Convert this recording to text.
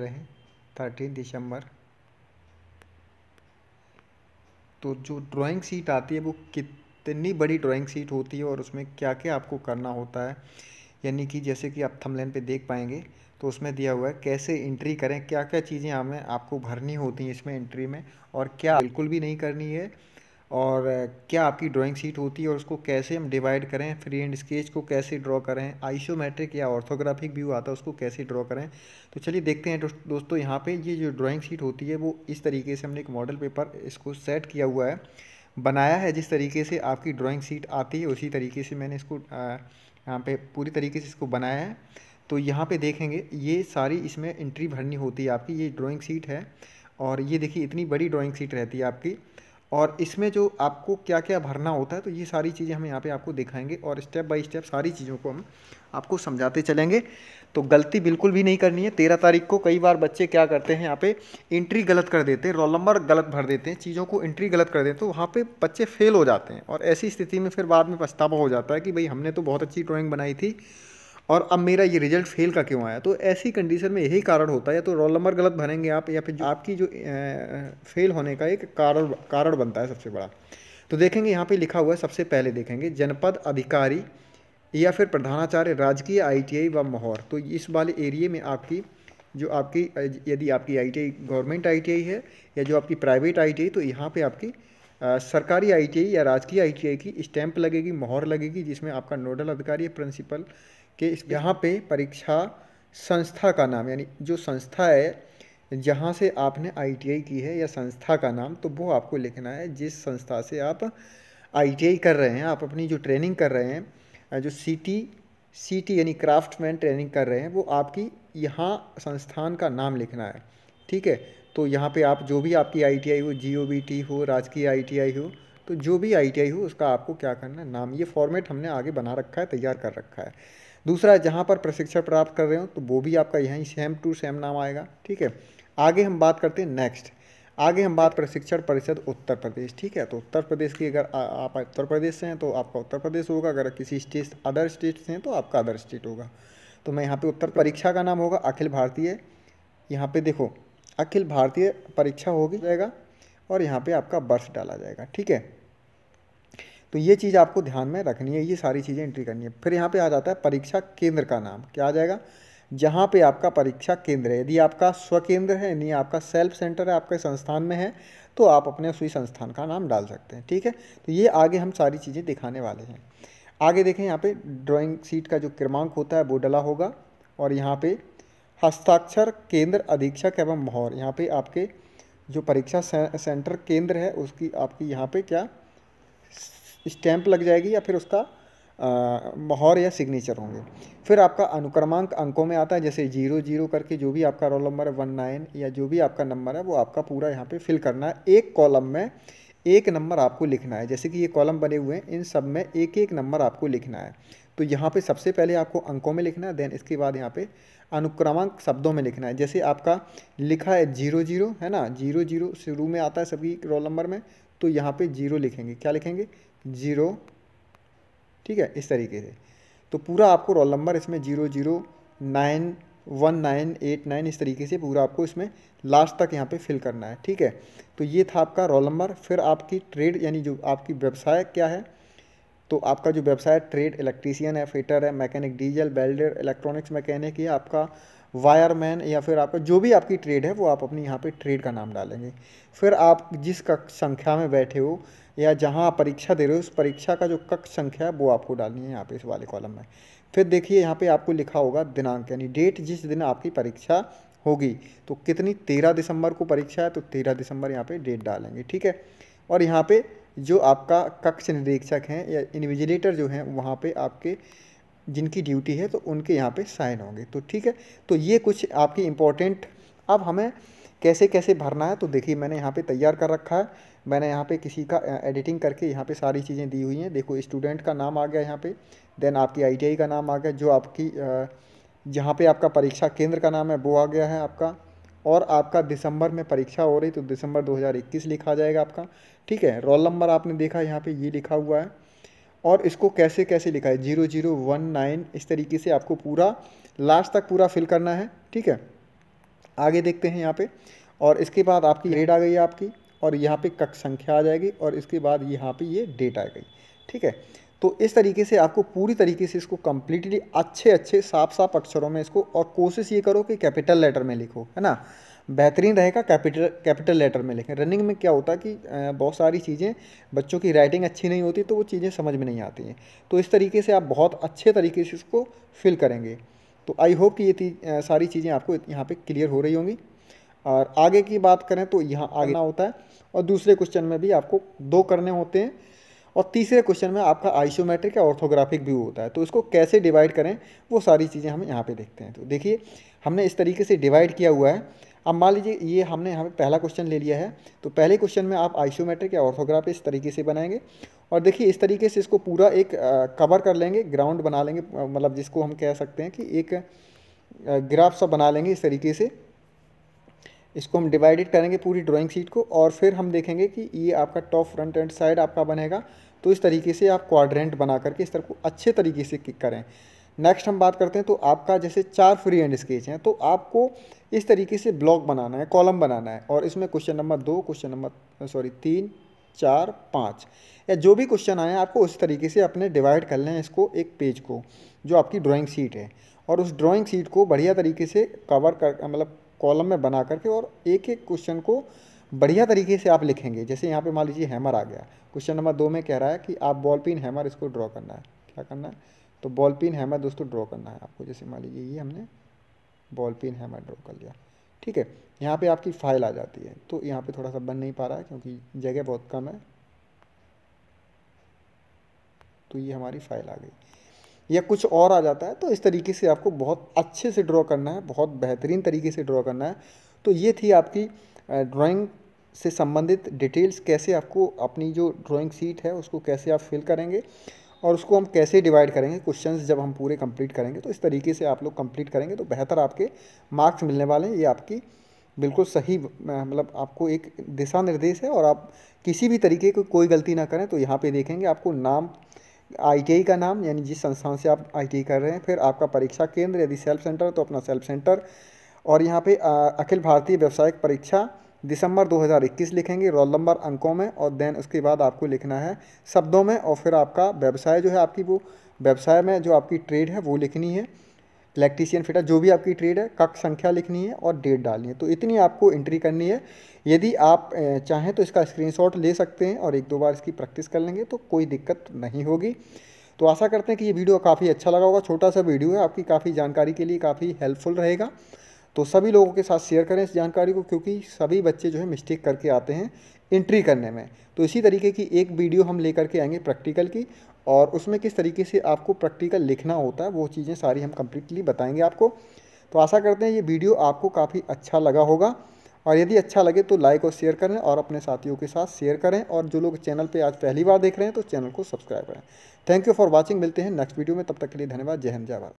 रहे थर्टीन दिसंबर तो जो ड्राइंग सीट आती है वो कितनी बड़ी ड्राइंग सीट होती है और उसमें क्या क्या आपको करना होता है यानी कि जैसे कि आप थमलेन पे देख पाएंगे तो उसमें दिया हुआ है कैसे एंट्री करें क्या क्या चीज़ें हमें आपको भरनी होती हैं इसमें एंट्री में और क्या बिल्कुल भी नहीं करनी है और क्या आपकी ड्राइंग सीट होती है और उसको कैसे हम डिवाइड करें फ्री एंड स्केच को कैसे ड्रॉ करें आइसोमेट्रिक या ऑर्थोग्राफिक व्यू आता है उसको कैसे ड्रॉ करें तो चलिए देखते हैं दोस्तों यहाँ पे ये जो ड्राइंग सीट होती है वो इस तरीके से हमने एक मॉडल पेपर इसको सेट किया हुआ है बनाया है जिस तरीके से आपकी ड्राॅइंग सीट आती है उसी तरीके से मैंने इसको यहाँ पर पूरी तरीके से इसको बनाया है तो यहाँ पर देखेंगे ये सारी इसमें एंट्री भरनी होती है आपकी ये ड्राॅइंग सीट है और ये देखिए इतनी बड़ी ड्राॅइंग सीट रहती है आपकी और इसमें जो आपको क्या क्या भरना होता है तो ये सारी चीज़ें हम यहाँ पे आपको दिखाएंगे और स्टेप बाय स्टेप सारी चीज़ों को हम आपको समझाते चलेंगे तो गलती बिल्कुल भी नहीं करनी है तेरह तारीख को कई बार बच्चे क्या करते हैं यहाँ पे एंट्री गलत कर देते हैं रोल नंबर गलत भर देते हैं चीज़ों को एंट्री गलत कर देते हैं तो वहाँ पर बच्चे फेल हो जाते हैं और ऐसी स्थिति में फिर बाद में पछतावा हो जाता है कि भाई हमने तो बहुत अच्छी ड्रॉइंग बनाई थी और अब मेरा ये रिजल्ट फेल का क्यों आया तो ऐसी कंडीशन में यही कारण होता है या तो रोल नंबर गलत भरेंगे आप या फिर जो आपकी जो फेल होने का एक कारण कारण बनता है सबसे बड़ा तो देखेंगे यहाँ पे लिखा हुआ है सबसे पहले देखेंगे जनपद अधिकारी या फिर प्रधानाचार्य राजकीय आईटीआई व महोर तो इस वाले एरिए में आपकी जो आपकी यदि आपकी आईटीआई गवर्नमेंट आईटीआई है या जो आपकी प्राइवेट आईटीआई तो यहाँ पे आपकी आ, सरकारी आईटीआई या राजकीय आईटीआई की स्टैंप लगेगी मोहर लगेगी जिसमें आपका नोडल अधिकारी प्रिंसिपल कि यहाँ पे परीक्षा संस्था का नाम यानी जो संस्था है जहाँ से आपने आईटीआई की है या संस्था का नाम तो वो आपको लिखना है जिस संस्था से आप आईटीआई कर रहे हैं आप अपनी जो ट्रेनिंग कर रहे हैं जो सीटी सीटी यानी क्राफ्ट मैन ट्रेनिंग कर रहे हैं वो आपकी यहाँ संस्थान का नाम लिखना है ठीक है तो यहाँ पे आप जो भी आपकी आईटीआई हो टी हो राजकीय आईटीआई हो तो जो भी आईटीआई हो उसका आपको क्या करना है नाम ये फॉर्मेट हमने आगे बना रखा है तैयार कर रखा है दूसरा जहाँ पर प्रशिक्षण प्राप्त कर रहे हो तो वो भी आपका यहीं सेम टू सेम नाम आएगा ठीक है आगे हम बात करते हैं नेक्स्ट आगे हम बात प्रशिक्षण परिषद उत्तर प्रदेश ठीक है तो उत्तर प्रदेश की अगर आप उत्तर प्रदेश से हैं तो आपका उत्तर प्रदेश होगा अगर किसी स्टेट अदर स्टेट से हैं तो आपका अदर स्टेट होगा तो मैं यहाँ पे उत्तर परीक्षा का नाम होगा अखिल भारतीय यहाँ पे देखो अखिल भारतीय परीक्षा होगी जाएगा और यहाँ पे आपका वर्ष डाला जाएगा ठीक है तो ये चीज़ आपको ध्यान में रखनी है ये सारी चीज़ें एंट्री करनी है फिर यहाँ पे आ जाता है परीक्षा केंद्र का नाम क्या आ जाएगा जहाँ पे आपका परीक्षा केंद्र है यदि आपका स्वकेंद्र है यानी आपका सेल्फ सेंटर है आपके संस्थान में है तो आप अपने उसी संस्थान का नाम डाल सकते हैं ठीक है तो ये आगे हम सारी चीज़ें दिखाने वाले हैं आगे देखें यहाँ पे ड्राइंग सीट का जो क्रमांक होता है वो डला होगा और यहाँ पे हस्ताक्षर केंद्र अधीक्षक एवं मोहर यहाँ पर आपके जो परीक्षा सेंटर केंद्र है उसकी आपकी यहाँ पे क्या स्टैंप लग जाएगी या फिर उसका मोहर या सिग्नेचर होंगे फिर आपका अनुक्रमांक अंकों में आता है जैसे जीरो जीरो करके जो भी आपका रोल नंबर है वन नाइन या जो भी आपका नंबर है वो आपका पूरा यहाँ पे फिल करना है एक कॉलम में एक नंबर आपको लिखना है जैसे कि ये कॉलम बने हुए हैं इन सब में एक एक नंबर आपको लिखना है तो यहाँ पर सबसे पहले आपको अंकों में लिखना है देन इसके बाद यहाँ पर अनुक्रमांक शब्दों में लिखना है जैसे आपका लिखा है जीरो जीरो है ना जीरो जीरो शुरू में आता है सभी रोल नंबर में तो यहाँ पे जीरो लिखेंगे क्या लिखेंगे ज़ीरो ठीक है इस तरीके से तो पूरा आपको रोल नंबर इसमें zero zero nine one nine eight nine इस तरीके से पूरा आपको इसमें लास्ट तक यहाँ पे फिल करना है ठीक है तो ये था आपका रोल नंबर फिर आपकी ट्रेड यानी जो आपकी व्यवसाय क्या है तो आपका जो व्यवसाय ट्रेड इलेक्ट्रीसियन है फिटर है mechanic diesel welder electronics mechanic या आपका वायरमैन या फिर आपका जो भी आपकी ट्रेड है वो आप अपनी यहाँ पे ट्रेड का नाम डालेंगे फिर आप जिस कक्ष संख्या में बैठे हो या जहाँ आप परीक्षा दे रहे हो उस परीक्षा का जो कक्ष संख्या है वो आपको डालनी है यहाँ पे इस वाले कॉलम में फिर देखिए यहाँ पे आपको लिखा होगा दिनांक यानी डेट जिस दिन आपकी परीक्षा होगी तो कितनी तेरह दिसंबर को परीक्षा है तो तेरह दिसंबर यहाँ पर डेट डालेंगे ठीक है और यहाँ पर जो आपका कक्ष निरीक्षक हैं या इन्विजिलेटर जो हैं वहाँ पे आपके जिनकी ड्यूटी है तो उनके यहाँ पे साइन होंगे तो ठीक है तो ये कुछ आपकी इम्पोर्टेंट अब हमें कैसे कैसे भरना है तो देखिए मैंने यहाँ पे तैयार कर रखा है मैंने यहाँ पे किसी का एडिटिंग करके यहाँ पे सारी चीज़ें दी हुई हैं देखो स्टूडेंट का नाम आ गया यहाँ पर देन आपकी आई का नाम आ गया जो आपकी जहाँ पर आपका परीक्षा केंद्र का नाम है वो आ गया है आपका और आपका दिसंबर में परीक्षा हो रही तो दिसंबर 2021 लिखा जाएगा आपका ठीक है रोल नंबर आपने देखा यहाँ पे ये लिखा हुआ है और इसको कैसे कैसे लिखा है जीरो जीरो वन नाइन इस तरीके से आपको पूरा लास्ट तक पूरा फिल करना है ठीक है आगे देखते हैं यहाँ पे और इसके बाद आपकी ग्रेड आ गई आपकी और यहाँ पर कक्ष संख्या आ जाएगी और इसके बाद यहाँ पर ये डेट आ गई ठीक है तो इस तरीके से आपको पूरी तरीके से इसको कम्प्लीटली अच्छे अच्छे साफ साफ अक्षरों में इसको और कोशिश ये करो कि कैपिटल लेटर में लिखो है ना बेहतरीन रहेगा कैपिटल कैपिटल लेटर में लिखें रनिंग में क्या होता है कि बहुत सारी चीज़ें बच्चों की राइटिंग अच्छी नहीं होती तो वो चीज़ें समझ में नहीं आती हैं तो इस तरीके से आप बहुत अच्छे तरीके से इसको फिल करेंगे तो आई होप कि ये सारी चीज़ें आपको यहाँ पे क्लियर हो रही होंगी और आगे की बात करें तो यहाँ आगे होता है और दूसरे क्वेश्चन में भी आपको दो करने होते हैं और तीसरे क्वेश्चन में आपका आइसोमेट्रिक या ऑर्थोग्राफिक व्यू होता है तो इसको कैसे डिवाइड करें वो सारी चीज़ें हम यहाँ पे देखते हैं तो देखिए हमने इस तरीके से डिवाइड किया हुआ है अब मान लीजिए ये हमने हमें पहला क्वेश्चन ले लिया है तो पहले क्वेश्चन में आप आइसोमेट्रिक या ऑर्थोग्राफिक इस तरीके से बनाएंगे और देखिए इस तरीके से इसको पूरा एक कवर कर लेंगे ग्राउंड बना लेंगे मतलब जिसको हम कह सकते हैं कि एक ग्राफ सा बना लेंगे इस तरीके से इसको हम डिवाइडेड करेंगे पूरी ड्राइंग शीट को और फिर हम देखेंगे कि ये आपका टॉप फ्रंट एंड साइड आपका बनेगा तो इस तरीके से आप क्वाड्रेंट बना करके इस तरह को अच्छे तरीके से किक करें नेक्स्ट हम बात करते हैं तो आपका जैसे चार फ्री एंड स्केच हैं तो आपको इस तरीके से ब्लॉक बनाना है कॉलम बनाना है और इसमें क्वेश्चन नंबर दो क्वेश्चन नंबर सॉरी तीन चार पाँच या जो भी क्वेश्चन आए आपको उस तरीके से अपने डिवाइड कर लें इसको एक पेज को जो आपकी ड्राइंग सीट है और उस ड्राइंग सीट को बढ़िया तरीके से कवर कर मतलब कॉलम में बना करके और एक एक क्वेश्चन को बढ़िया तरीके से आप लिखेंगे जैसे यहाँ पे मान लीजिए हैमर आ गया क्वेश्चन नंबर दो में कह रहा है कि आप बॉल पिन हैमर इसको ड्रॉ करना है क्या करना है तो बॉल पिन हैमर दोस्तों ड्रॉ करना है आपको जैसे मान लीजिए ये हमने बॉल पिन हैमर ड्रॉ कर लिया ठीक है यहाँ पे आपकी फाइल आ जाती है तो यहाँ पे थोड़ा सा बन नहीं पा रहा है क्योंकि जगह बहुत कम है तो ये हमारी फाइल आ गई या कुछ और आ जाता है तो इस तरीके से आपको बहुत अच्छे से ड्रॉ करना है बहुत बेहतरीन तरीके से ड्रॉ करना है तो ये थी आपकी ड्राइंग से संबंधित डिटेल्स कैसे आपको अपनी जो ड्राइंग सीट है उसको कैसे आप फिल करेंगे और उसको हम कैसे डिवाइड करेंगे क्वेश्चंस जब हम पूरे कंप्लीट करेंगे तो इस तरीके से आप लोग कंप्लीट करेंगे तो बेहतर आपके मार्क्स मिलने वाले हैं ये आपकी बिल्कुल सही मतलब आपको एक दिशा निर्देश है और आप किसी भी तरीके की को कोई गलती ना करें तो यहाँ पे देखेंगे आपको नाम आई का नाम यानी जिस संस्थान से आप आई कर रहे हैं फिर आपका परीक्षा केंद्र यदि सेल्फ सेंटर तो अपना सेल्फ सेंटर और यहाँ पे अखिल भारतीय व्यवसायिक परीक्षा दिसंबर 2021 लिखेंगे रोल नंबर अंकों में और देन उसके बाद आपको लिखना है शब्दों में और फिर आपका व्यवसाय जो है आपकी वो व्यवसाय में जो आपकी ट्रेड है वो लिखनी है इलेक्ट्रीशियन फिटर जो भी आपकी ट्रेड है कक्ष संख्या लिखनी है और डेट डालनी है तो इतनी आपको एंट्री करनी है यदि आप चाहें तो इसका स्क्रीनशॉट ले सकते हैं और एक दो बार इसकी प्रैक्टिस कर लेंगे तो कोई दिक्कत नहीं होगी तो आशा करते हैं कि ये वीडियो काफ़ी अच्छा लगा होगा छोटा सा वीडियो है आपकी काफ़ी जानकारी के लिए काफ़ी हेल्पफुल रहेगा तो सभी लोगों के साथ शेयर करें इस जानकारी को क्योंकि सभी बच्चे जो है मिस्टेक करके आते हैं एंट्री करने में तो इसी तरीके की एक वीडियो हम लेकर के आएंगे प्रैक्टिकल की और उसमें किस तरीके से आपको प्रैक्टिकल लिखना होता है वो चीज़ें सारी हम कम्प्लीटली बताएंगे आपको तो आशा करते हैं ये वीडियो आपको काफ़ी अच्छा लगा होगा और यदि अच्छा लगे तो लाइक और शेयर करें और अपने साथियों के साथ शेयर करें और जो लोग चैनल पर आज पहली बार देख रहे हैं तो चैनल को सब्सक्राइब करें थैंक यू फॉर वॉचिंग मिलते हैं नेक्स्ट वीडियो में तब तक के लिए धन्यवाद जय हिंद जय भारत